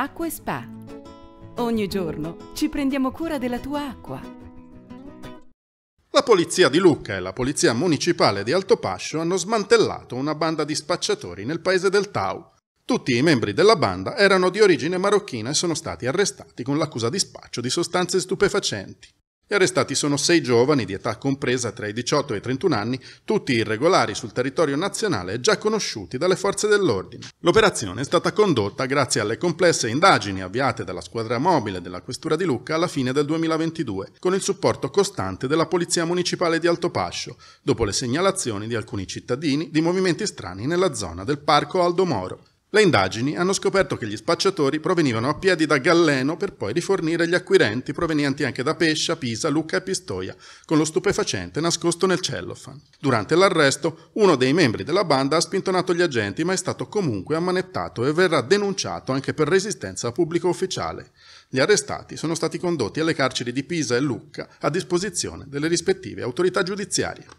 Acqua e Spa. Ogni giorno ci prendiamo cura della tua acqua. La polizia di Lucca e la polizia municipale di Altopascio hanno smantellato una banda di spacciatori nel paese del Tau. Tutti i membri della banda erano di origine marocchina e sono stati arrestati con l'accusa di spaccio di sostanze stupefacenti. Gli arrestati sono sei giovani di età compresa tra i 18 e i 31 anni, tutti irregolari sul territorio nazionale già conosciuti dalle forze dell'ordine. L'operazione è stata condotta grazie alle complesse indagini avviate dalla squadra mobile della Questura di Lucca alla fine del 2022, con il supporto costante della Polizia Municipale di Altopascio, dopo le segnalazioni di alcuni cittadini di movimenti strani nella zona del Parco Aldo Moro, le indagini hanno scoperto che gli spacciatori provenivano a piedi da Galleno per poi rifornire gli acquirenti provenienti anche da Pescia, Pisa, Lucca e Pistoia, con lo stupefacente nascosto nel cellophane. Durante l'arresto, uno dei membri della banda ha spintonato gli agenti, ma è stato comunque ammanettato e verrà denunciato anche per resistenza a pubblico ufficiale. Gli arrestati sono stati condotti alle carceri di Pisa e Lucca a disposizione delle rispettive autorità giudiziarie.